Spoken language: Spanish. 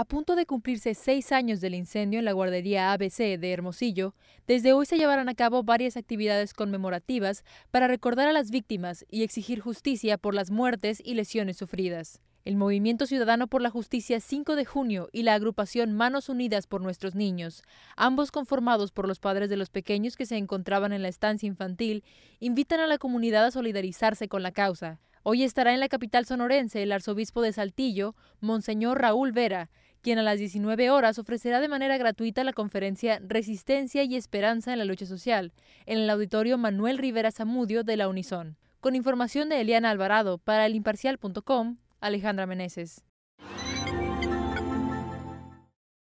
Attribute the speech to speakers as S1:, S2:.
S1: A punto de cumplirse seis años del incendio en la guardería ABC de Hermosillo, desde hoy se llevarán a cabo varias actividades conmemorativas para recordar a las víctimas y exigir justicia por las muertes y lesiones sufridas. El Movimiento Ciudadano por la Justicia 5 de junio y la agrupación Manos Unidas por Nuestros Niños, ambos conformados por los padres de los pequeños que se encontraban en la estancia infantil, invitan a la comunidad a solidarizarse con la causa, Hoy estará en la capital sonorense el arzobispo de Saltillo, Monseñor Raúl Vera, quien a las 19 horas ofrecerá de manera gratuita la conferencia Resistencia y Esperanza en la Lucha Social, en el auditorio Manuel Rivera Zamudio de la Unison. Con información de Eliana Alvarado para elimparcial.com, Alejandra Meneses.